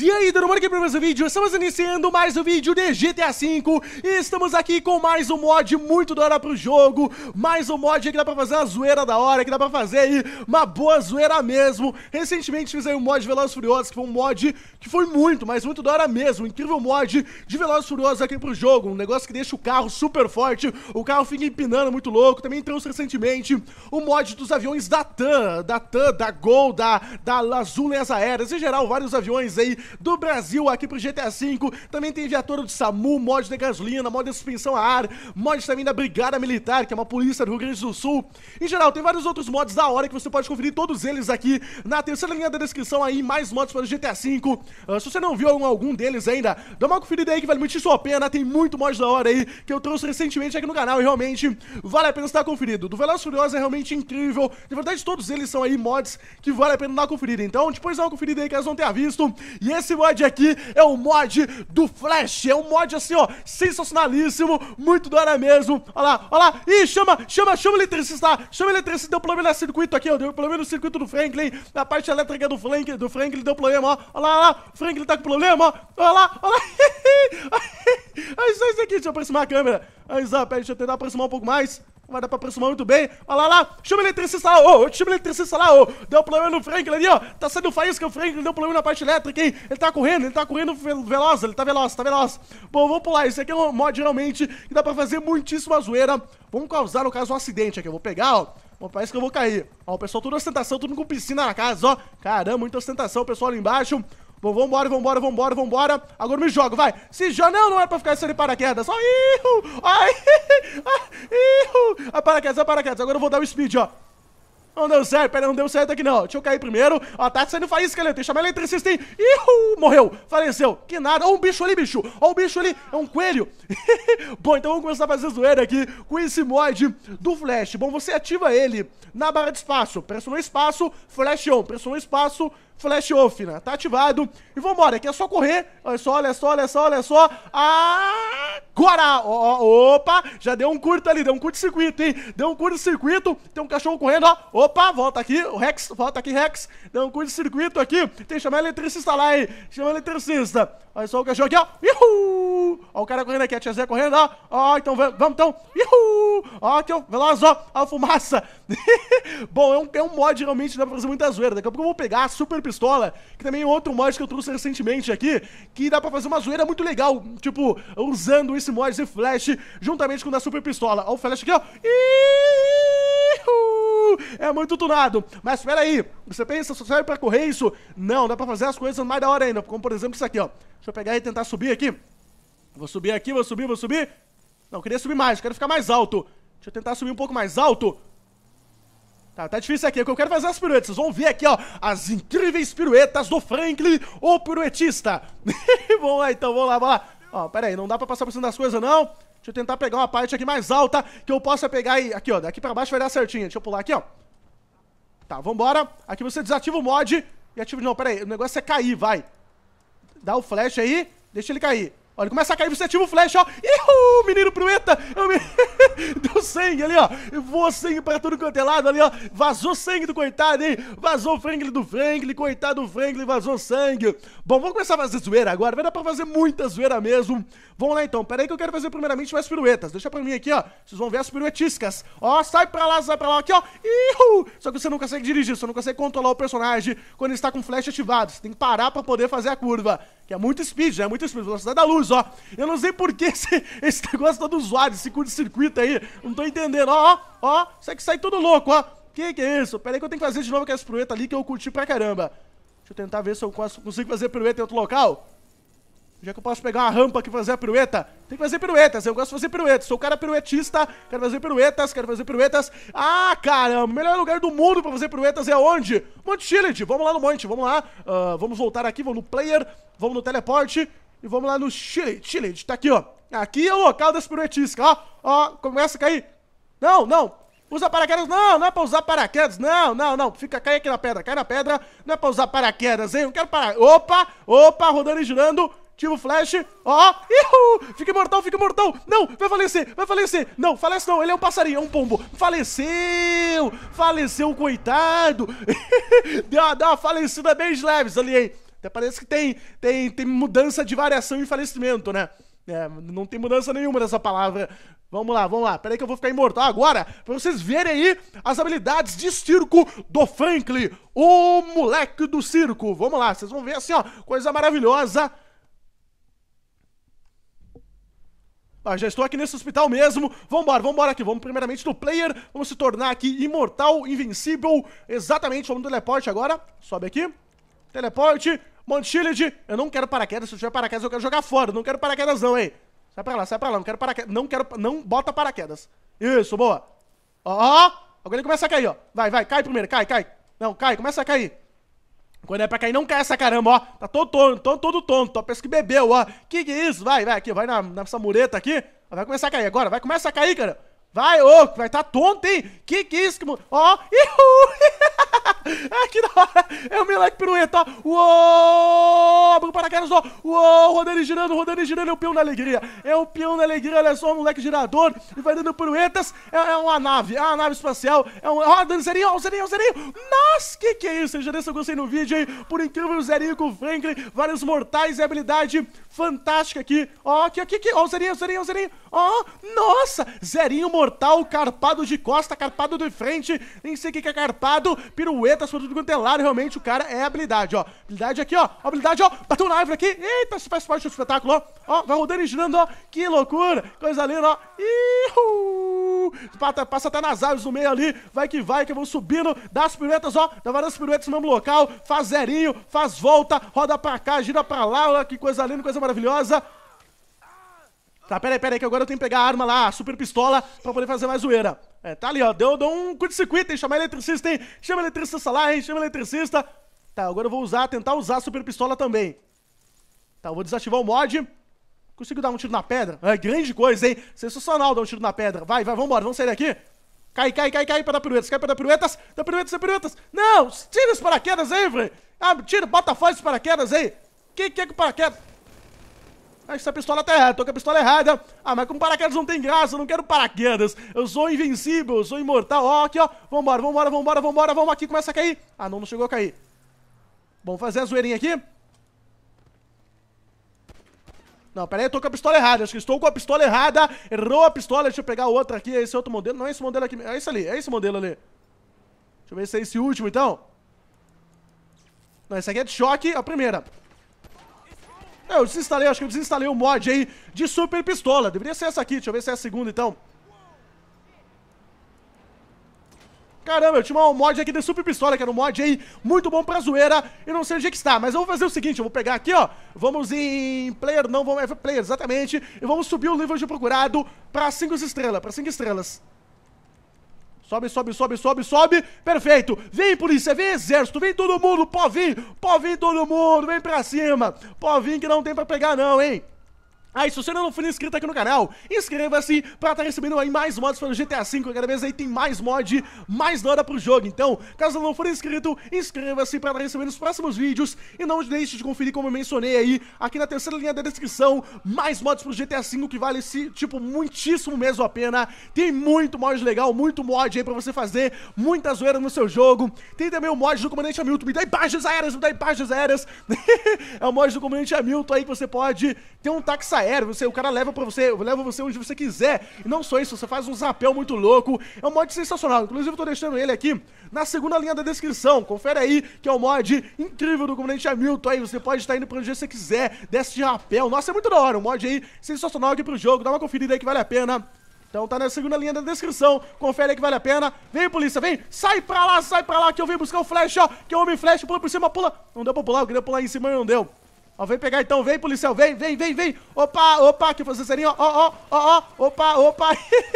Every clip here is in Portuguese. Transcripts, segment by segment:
E aí, tudo bom? Aqui para mais um vídeo, estamos iniciando mais um vídeo de GTA V E estamos aqui com mais um mod muito da hora pro jogo Mais um mod que dá pra fazer uma zoeira da hora, que dá pra fazer aí uma boa zoeira mesmo Recentemente fiz aí um mod Velozes Furiosos, que foi um mod que foi muito, mas muito da hora mesmo um Incrível mod de Velozes Furiosos aqui pro jogo Um negócio que deixa o carro super forte, o carro fica empinando muito louco Também trouxe recentemente o mod dos aviões da TAM, da TAM, da Gol, da, da Azul as Aéreas Em geral, vários aviões aí do Brasil aqui pro GTA V. Também tem viatura do SAMU, mod de gasolina, mod de suspensão a ar, mod também da Brigada Militar, que é uma polícia do Rio Grande do Sul. Em geral, tem vários outros mods da hora que você pode conferir todos eles aqui na terceira linha da descrição aí, mais mods para o GTA V. Uh, se você não viu algum, algum deles ainda, dá uma conferida aí que vale muito sua pena, tem muito mod da hora aí que eu trouxe recentemente aqui no canal e realmente vale a pena estar conferido. Do Velas Furiosa é realmente incrível, na verdade todos eles são aí mods que vale a pena dar uma conferida, então depois dá uma conferida aí que elas vão ter visto. E esse mod aqui é o mod do Flash. É um mod assim, ó, sensacionalíssimo, muito da hora mesmo. Olha lá, olha lá. Ih, chama, chama, chama o eletricista lá. Tá? Chama o eletricista, deu problema no circuito aqui, ó. Deu problema no circuito do Franklin. Na parte elétrica do Franklin, do Franklin deu problema, ó. Olha lá, olha lá. O Franklin tá com problema, ó. Olha lá, olha lá. Olha só isso aqui, deixa eu aproximar a câmera. Aí, só, pera, deixa eu tentar aproximar um pouco mais. Vai dar pra aproximar muito bem. Olha lá, lá. Chama eletricista lá, ô. Oh, chama eletricista lá, ô. Oh. Deu problema no Franklin ali, ó. Tá saindo faísca. O Franklin deu problema na parte elétrica, hein. Ele tá correndo, ele tá correndo veloz. Ele tá veloz, tá veloz. Bom, vou pular. Esse aqui é um mod, realmente, que dá pra fazer muitíssima zoeira. Vamos causar, no caso, um acidente aqui. Eu vou pegar, ó. Bom, parece que eu vou cair. Ó, o pessoal, tudo ostentação, tudo com piscina na casa, ó. Caramba, muita ostentação, o pessoal ali embaixo. Bom, vambora, vambora, vambora, vambora. Agora me jogo vai. Se já Não, não é pra ficar sendo de paraquedas. Só. Ihu! Ai! A ah, paraquedas, a paraquedas. Agora eu vou dar o speed, ó. Não deu certo, pera, não deu certo aqui não. Deixa eu cair primeiro. Ó, tá saindo faísca ali. Tem que chamar eletricista, hein? Ihu, morreu, faleceu. Que nada. Ó, um bicho ali, bicho. Ó, um bicho ali. É um coelho. Bom, então vamos começar a fazer zoeira aqui com esse mod do Flash. Bom, você ativa ele na barra de espaço. Pressionou espaço, Flash on. Pressionou espaço, Flash off, né? Tá ativado. E vambora, aqui é só correr. Olha só, olha só, olha só, olha só. Agora! Ó, opa! Já deu um curto ali, deu um curto-circuito, hein? Deu um curto-circuito. Tem um cachorro correndo, ó. Opa, volta aqui, o Rex, volta aqui, Rex. Deu um curto-circuito aqui. Tem que chamar eletricista lá, aí, Chama eletricista. Olha só o cachorro aqui, ó. Ihu! Ó o cara correndo aqui, a tia Zé correndo, ó. Ó, então vamos então. Ihu! Ó, aqui, ó. Veloz, ó. Ó a fumaça. Bom, é um, é um mod realmente, dá pra fazer muita zoeira. Daqui a pouco eu vou pegar a Super Pistola, que também é outro mod que eu trouxe recentemente aqui, que dá pra fazer uma zoeira muito legal. Tipo, usando esse mod de Flash juntamente com o da Super Pistola. Ó o Flash aqui, ó. Ih! é muito tunado. Mas espera aí, você pensa, só serve pra correr isso? Não, dá pra fazer as coisas mais da hora ainda, como por exemplo isso aqui, ó. Deixa eu pegar e tentar subir aqui. Vou subir aqui, vou subir, vou subir. Não, queria subir mais, quero ficar mais alto. Deixa eu tentar subir um pouco mais alto. Tá, tá difícil aqui, é que eu quero fazer é as piruetas. Vocês vão ver aqui, ó, as incríveis piruetas do Franklin, o piruetista. vamos lá, então, vamos lá, vamos lá. Ó, pera aí, não dá pra passar por cima das coisas, não. Deixa eu tentar pegar uma parte aqui mais alta que eu possa pegar e... Aqui, ó, daqui pra baixo vai dar certinho. Deixa eu pular aqui, ó. Tá, vambora. Aqui você desativa o mod e ativa... Não, pera aí, o negócio é cair, vai. Dá o flash aí, deixa ele cair. Olha, começa a cair, você ativa o flash, ó. Ihu, menino Prueta! Eu me... Deu sangue ali, ó. Voou sangue pra tudo quanto é lado ali, ó. Vazou sangue do coitado, hein? Vazou o Franklin do Franklin, coitado do Franklin, vazou sangue. Bom, vamos começar a fazer zoeira agora. Vai dar pra fazer muita zoeira mesmo. Vamos lá, então. Pera aí que eu quero fazer primeiramente mais piruetas. Deixa pra mim aqui, ó. Vocês vão ver as piruetiscas. Ó, sai pra lá, sai pra lá. Aqui, ó. Ihu! Só que você não consegue dirigir, você não consegue controlar o personagem quando ele está com flash ativado. Você tem que parar pra poder fazer a curva. Que é muito speed, é muito speed, velocidade da luz, ó. Eu não sei por que esse, esse negócio todo zoado, esse curto-circuito aí. Não tô entendendo, ó, ó. Isso aqui sai tudo louco, ó. Que que é isso? Pera aí que eu tenho que fazer de novo aquela pirueta ali que eu curti pra caramba. Deixa eu tentar ver se eu consigo fazer pirueta em outro local. Já que eu posso pegar uma rampa aqui e fazer a pirueta, tem que fazer piruetas. Eu gosto de fazer piruetas. Sou o cara piruetista, quero fazer piruetas, quero fazer piruetas. Ah, caramba, o melhor lugar do mundo pra fazer piruetas é onde? Monte Shield, Vamos lá no monte, vamos lá. Uh, vamos voltar aqui, vamos no player, vamos no teleporte e vamos lá no Shield. Shield, tá aqui, ó. Aqui é o local das piruetiscas, ó. Ó, começa a cair. Não, não, Usa paraquedas? Não, não é pra usar paraquedas. Não, não, não. Fica, cai aqui na pedra, cai na pedra. Não é pra usar paraquedas, hein? Eu quero parar. Opa, opa, rodando e girando. Tira o flash. Ó. Oh. Ihu. Fica imortal, fica imortal. Não, vai falecer, vai falecer. Não, falece não. Ele é um passarinho, é um pombo. Faleceu. Faleceu, coitado. deu, uma, deu uma falecida bem leves ali, hein? Até parece que tem, tem, tem mudança de variação e falecimento, né? É, não tem mudança nenhuma nessa palavra. Vamos lá, vamos lá. Peraí que eu vou ficar imortal agora pra vocês verem aí as habilidades de circo do Franklin, o moleque do circo. Vamos lá, vocês vão ver assim, ó, coisa maravilhosa. Ah, já estou aqui nesse hospital mesmo. Vambora, vambora aqui. Vamos primeiramente no player. Vamos se tornar aqui imortal, invencível. Exatamente, vamos no teleporte agora. Sobe aqui. Teleporte. Montilid. Eu não quero paraquedas. Se eu tiver paraquedas, eu quero jogar fora. Não quero paraquedas não, hein. Sai pra lá, sai pra lá. Não quero paraquedas. Não quero... Não bota paraquedas. Isso, boa. Ó, oh, agora ele começa a cair, ó. Vai, vai. Cai primeiro. Cai, cai. Não, cai. Começa a cair. Quando é pra cair, não cai essa caramba, ó. Tá todo tonto, todo, todo tonto. Tô, pensa que bebeu, ó. Que que é isso? Vai, vai aqui, vai na, nessa mureta aqui. Vai começar a cair agora, vai começar a cair, cara. Vai, ô, vai tá tonto, hein? Que que é isso? Que... Ó, ihu! É que da hora! É o Melec pirueta! Uou! Abriu para caras, ó! Uou! Rodando e girando, rodando e girando, é o peão da alegria! É o peão da alegria, olha só, o moleque girador! E vai dando piruetas! É, é uma nave, é uma nave espacial! É um... Ó, dando zerinho, ó, zerinho, o zerinho! Nossa, que que é isso? Já desse eu gostei no vídeo, aí Por incrível, o zerinho com o Franklin, vários mortais e habilidade fantástica aqui! Ó, aqui, aqui, aqui! Ó, o zerinho, o zerinho, o zerinho! Ó, nossa! Zerinho mortal, carpado de costa, carpado de frente, nem sei o que é carpado, pirueta! tretas pra tudo quanto é lado, realmente o cara é habilidade, ó. Habilidade aqui, ó. Habilidade, ó. Bateu na árvore aqui. Eita, se faz parte do espetáculo, ó. Ó, vai rodando e girando, ó. Que loucura. Coisa linda, ó. Ihu! Passa, passa até nas árvores no meio ali. Vai que vai, que vão subindo. Dá as piruetas, ó. Dá várias piruetas no mesmo local. Faz zerinho, faz volta, roda pra cá, gira pra lá. Ó, que coisa linda, coisa maravilhosa. Tá, peraí, peraí, que agora eu tenho que pegar a arma lá, a super pistola, pra poder fazer mais zoeira. É, tá ali, ó. Deu, deu um curto-circuito, hein? Chamar eletricista, hein? Chama eletricista lá, hein? Chama eletricista. Tá, agora eu vou usar, tentar usar a super pistola também. Tá, eu vou desativar o mod. Consigo dar um tiro na pedra? É grande coisa, hein? Sensacional dar um tiro na pedra. Vai, vai, vambora, vamos sair daqui. Cai, cai, cai, cai para dar piruetas, cai para dar piruetas, dá piruetas, dá piruetas. Não, tira os paraquedas aí, velho. Ah, tira, bota fora os paraquedas aí. Quem quer que o é paraquedas? Ah, essa pistola tá errada, tô com a pistola errada. Ah, mas com paraquedas não tem graça, eu não quero paraquedas. Eu sou invencível, eu sou imortal. Ó, aqui, ó. Vambora, vambora, vambora, vambora, vamos aqui, começa a cair. Ah, não, não chegou a cair. Vamos fazer a zoeirinha aqui. Não, pera aí, eu tô com a pistola errada. Acho que estou com a pistola errada. Errou a pistola. Deixa eu pegar outra aqui. É esse outro modelo. Não é esse modelo aqui. É esse ali, é esse modelo ali. Deixa eu ver se é esse último, então. Não, esse aqui é de choque, é a primeira. Não, é, eu desinstalei, acho que eu desinstalei o um mod aí de Super Pistola. Deveria ser essa aqui, deixa eu ver se é a segunda então. Caramba, eu tinha um mod aqui de Super Pistola, que era um mod aí muito bom pra zoeira, e não sei onde é que está. Mas eu vou fazer o seguinte, eu vou pegar aqui, ó, vamos em player, não, vamos em é, player, exatamente, e vamos subir o nível de procurado pra 5 estrelas, pra 5 estrelas. Sobe, sobe, sobe, sobe, sobe. Perfeito. Vem, polícia, vem, exército, vem todo mundo. Pode vir, pode vir todo mundo. Vem pra cima. Pode vir que não tem pra pegar, não, hein? Aí, se você não for inscrito aqui no canal, inscreva-se pra estar tá recebendo aí mais mods pelo GTA V. Cada vez aí tem mais mod, mais dora pro jogo. Então, caso não for inscrito, inscreva-se pra estar tá recebendo os próximos vídeos. E não deixe de conferir, como eu mencionei aí, aqui na terceira linha da descrição, mais mods pro GTA V, que vale esse, tipo, muitíssimo mesmo a pena. Tem muito mod legal, muito mod aí pra você fazer, muita zoeira no seu jogo. Tem também o mod do Comandante Hamilton, me dá imagens aéreas, me dá imagens aéreas. é o mod do Comandante Hamilton aí que você pode ter um táxi aéreo, você, o cara leva para você, leva você onde você quiser. E não só isso, você faz um zapel muito louco. É um mod sensacional. Inclusive, eu tô deixando ele aqui na segunda linha da descrição. Confere aí, que é um mod incrível do Comandante Hamilton. Aí você pode estar indo pra onde você quiser, desce de rapel. Nossa, é muito da hora. Um mod aí sensacional aqui pro jogo. Dá uma conferida aí que vale a pena. Então tá na segunda linha da descrição, confere aí que vale a pena. Vem, polícia, vem, sai pra lá, sai pra lá, que eu vim buscar o flash, ó, que o homem flash pula por cima, pula. Não deu pra pular, eu queria pular em cima e não deu. Ó, vem pegar então, vem, policial, vem, vem, vem, vem. Opa, opa, que vocês seriam, ó, ó, ó, ó, opa, opa.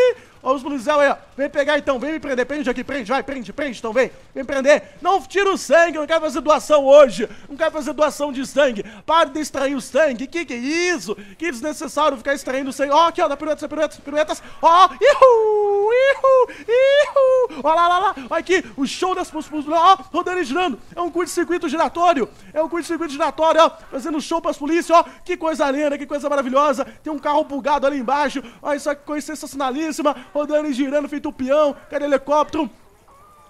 ó os policiais aí, ó. Vem pegar então, vem me prender, prende aqui, prende, vai, prende, prende, então vem, vem prender. Não tira o sangue, não quero fazer doação hoje. Não quero fazer doação de sangue. Para de extrair o sangue. Que que é isso? Que desnecessário ficar extraindo o sangue. Ó, oh, aqui, ó, dá piruetas, piruetas, piruetas. Ó, oh, ihu, ihu, ihu. Ó lá, lá, lá. Aqui, o show das pulsões. Ó, rodando e girando. É um curto-circuito giratório. É um curto-circuito giratório, ó. Fazendo show pras polícias, ó. Que coisa linda, que coisa maravilhosa. Tem um carro bugado ali embaixo. Ó, isso aqui, coisa sensacionalíssima. Rodando e girando, feito o peão. Cadê o helicóptero?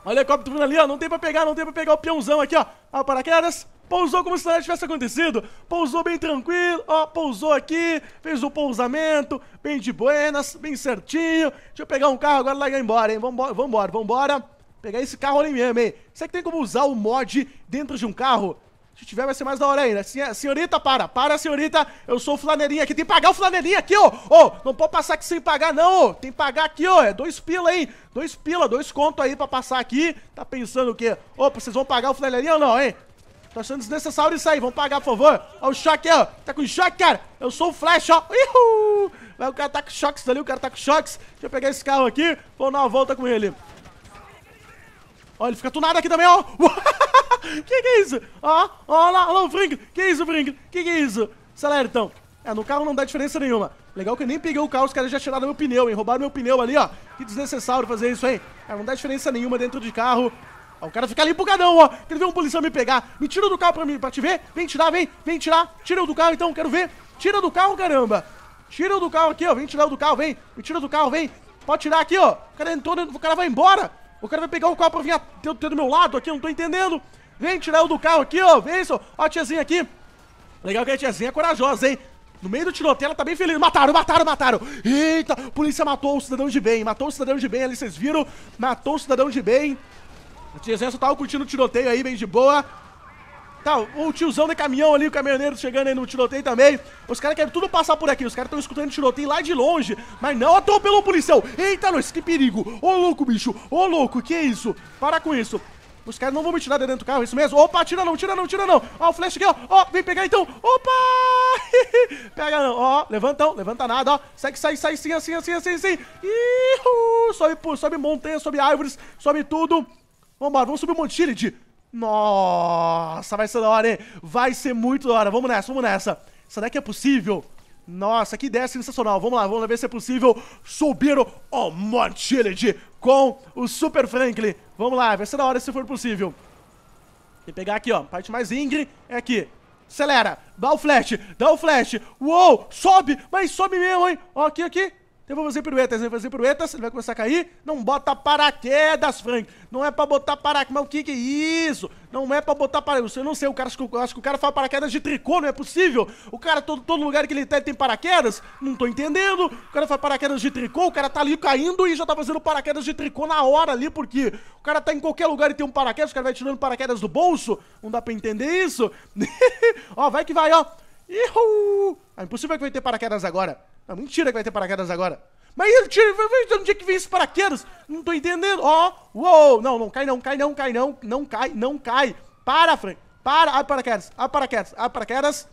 O helicóptero vindo ali, ó. Não tem pra pegar, não tem pra pegar o peãozão aqui, ó. Ó, paraquedas. Pousou como se nada tivesse acontecido. Pousou bem tranquilo, ó. Pousou aqui, fez o pousamento, bem de buenas, bem certinho. Deixa eu pegar um carro agora e ir embora, hein? Vambora, vambora, vambora. Pegar esse carro ali mesmo, hein? Será que tem como usar o mod dentro de um carro? Se tiver, vai ser mais da hora ainda. Senhorita, para. Para, senhorita. Eu sou o flaneirinha aqui. Tem que pagar o flaneirinha aqui, ó. Ô, não pode passar aqui sem pagar, não. Tem que pagar aqui, ó. É dois pila, hein. Dois pila, dois conto aí pra passar aqui. Tá pensando o quê? Opa, vocês vão pagar o flaneirinha ou não, hein? Tô achando desnecessário isso aí. Vão pagar, por favor. Ó o choque, ó. Tá com choque, cara. Eu sou o Flash, ó. Uhul. Vai, o cara tá com choques ali. O cara tá com choques. Deixa eu pegar esse carro aqui. Vou dar uma volta com ele. Ó, ele fica tunado aqui também, ó. que que é isso? Ó, ó lá, ó lá o Franklin. Que é isso, Franklin? Que que é isso? Acelera, então. É, no carro não dá diferença nenhuma. Legal que eu nem peguei o carro, os caras já tiraram meu pneu, hein? Roubaram meu pneu ali, ó. Que desnecessário fazer isso, hein? É, não dá diferença nenhuma dentro de carro. Ó, o cara fica ali empolgadão, ó. Quer ver um policial me pegar? Me tira do carro pra, mim, pra te ver? Vem tirar, vem. Vem tirar. Tira do carro, então. Quero ver. Tira do carro, caramba. Tira do carro aqui, ó. Vem tirar do carro, vem. Me tira do carro, vem. Pode tirar aqui, ó. O cara entrou, o cara vai embora. O cara vai pegar o carro pra vir até do meu lado aqui, não tô entendendo. Vem tirar o do carro aqui, ó. Vem isso. Ó a tiazinha aqui. Legal que a tiazinha é corajosa, hein? No meio do tiroteio, ela tá bem feliz. Mataram, mataram, mataram. Eita, polícia matou o cidadão de bem. Matou o cidadão de bem ali, vocês viram? Matou o cidadão de bem. A tiazinha só tava curtindo o tiroteio aí, bem de boa. Tá, o tiozão de caminhão ali, o caminhoneiro chegando aí no tiroteio também. Os caras querem tudo passar por aqui. Os caras estão escutando tiroteio lá de longe, mas não atropelou o policial. Eita, nós, que perigo. Ô, louco, bicho. Ô, louco, que isso? Para com isso. Os caras não vão me tirar de dentro do carro, é isso mesmo? Opa, tira não, tira não, tira não. Ó, o flash aqui, ó. Ó, vem pegar então. Opa! Pega não. Ó, levanta levanta nada, ó. Segue, sai, sai, sim, assim, assim, assim, assim. Ih, sobe, sobe montanha, sobe árvores, sobe tudo. Vambora, vamos subir o Montilid! Nossa, vai ser da hora, hein? Vai ser muito da hora. Vamos nessa, vamos nessa. Será que é possível? Nossa, que ideia sensacional. Vamos lá, vamos ver se é possível subir o oh, com o Super Franklin. Vamos lá, vai ser da hora se for possível. Tem que pegar aqui, ó. Parte mais Ingrid é aqui. Acelera, dá o flash, dá o flash. Uou, sobe, mas sobe mesmo, hein? Ó, aqui, aqui. Tem então vou fazer piruetas, tem vou fazer piruetas, ele vai começar a cair. Não bota paraquedas, Frank. Não é pra botar paraquedas. Mas o que que é isso? Não é pra botar paraquedas. Eu não sei, o cara, acho que, acho que o cara fala paraquedas de tricô, não é possível. O cara, todo, todo lugar que ele tá, ele tem paraquedas. Não tô entendendo. O cara faz paraquedas de tricô, o cara tá ali caindo e já tá fazendo paraquedas de tricô na hora ali, porque o cara tá em qualquer lugar e tem um paraquedas, o cara vai tirando paraquedas do bolso. Não dá pra entender isso. ó, vai que vai, ó. Ihuuu! É ah, impossível que vai ter paraquedas agora. É mentira que vai ter paraquedas agora. Mas ele tira, onde um é dia que vem esses paraquedas? Não tô entendendo. Ó, oh, uou, não, não cai não, cai não, cai não, não cai, não cai. Para, Frank, para, abre paraquedas, abre paraquedas, abre paraquedas.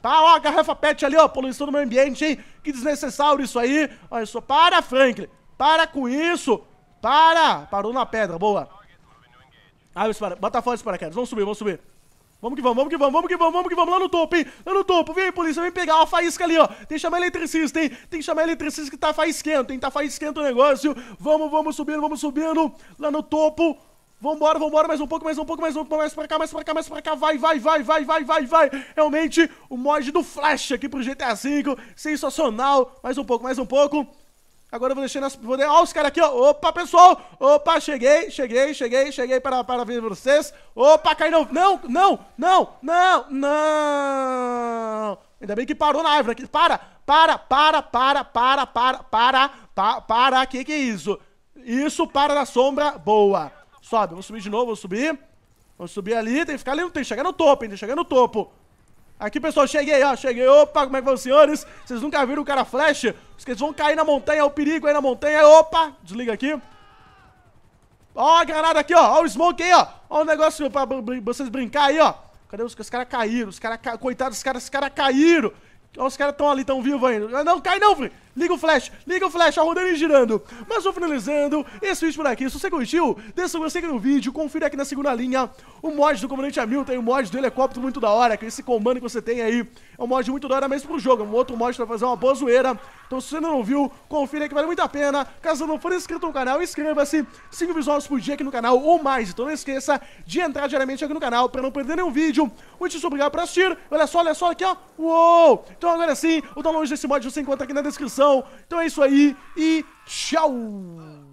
Tá, ó, a garrafa pet ali, ó, poluição do meio ambiente, hein? Que desnecessário isso aí. Olha só, para, Franklin, para com isso. Para, parou na pedra, boa. Abre os paraquedas, bota fora os paraquedas, vamos subir, vamos subir. Vamos que vamos, vamos que vamos, vamos que vamos, vamos que vamos, lá no topo, hein? Lá no topo, vem polícia, vem pegar, ó, a faísca ali, ó. Tem que chamar eletricista, hein? Tem que chamar eletricista que tá faisquento, hein? Tá faisquento o negócio. Vamos, vamos subindo, vamos subindo. Lá no topo. Vambora, vambora, mais um pouco, mais um pouco, mais um pouco, mais pra cá, mais pra cá, mais pra cá, vai, vai, vai, vai, vai, vai, vai. Realmente, o mod do Flash aqui pro GTA V, sensacional. Mais um pouco, mais um pouco. Agora eu vou deixar vou de, ó, os caras aqui, ó. Opa, pessoal! Opa, cheguei, cheguei, cheguei, cheguei para, para ver vocês. Opa, Cainão! Não, não, não, não, não! Ainda bem que parou na árvore aqui. Para, para, para, para, para, para, para, para, para. Que que é isso? Isso para na sombra. Boa. Sobe, vou subir de novo, vou subir. Vou subir ali, tem que ficar ali, tem que chegar no topo, hein? Tem que chegar no topo. Aqui, pessoal, cheguei, ó, cheguei. Opa, como é que vão, senhores? Vocês nunca viram o cara os Vocês vão cair na montanha, é o perigo aí na montanha. Opa, desliga aqui. Ó a granada aqui, ó. Ó o smoke aí, ó. Ó o negócio pra vocês brincar aí, ó. Cadê os, os caras caíram? Os caras, ca... coitados, os caras, os caras caíram. Ó, os caras estão ali, estão vivos ainda. Não, cai não, filho. Liga o flash, liga o flash, a rodando e girando. Mas vou finalizando esse vídeo por aqui. Se você curtiu, deixa o gostei no vídeo, confira aqui na segunda linha o mod do Comandante Hamilton e o mod do helicóptero muito da hora, que esse comando que você tem aí é um mod muito da hora mesmo pro jogo, é um outro mod pra fazer uma boa zoeira. Então se você ainda não viu, confira aí que vale muito a pena. Caso não for inscrito no canal, inscreva-se, 5 visuals por dia aqui no canal ou mais. Então não esqueça de entrar diariamente aqui no canal pra não perder nenhum vídeo. Muito obrigado por assistir, olha só, olha só aqui ó, uou! Então agora sim, o download desse mod você encontra aqui na descrição coração. Então é isso aí e tchau!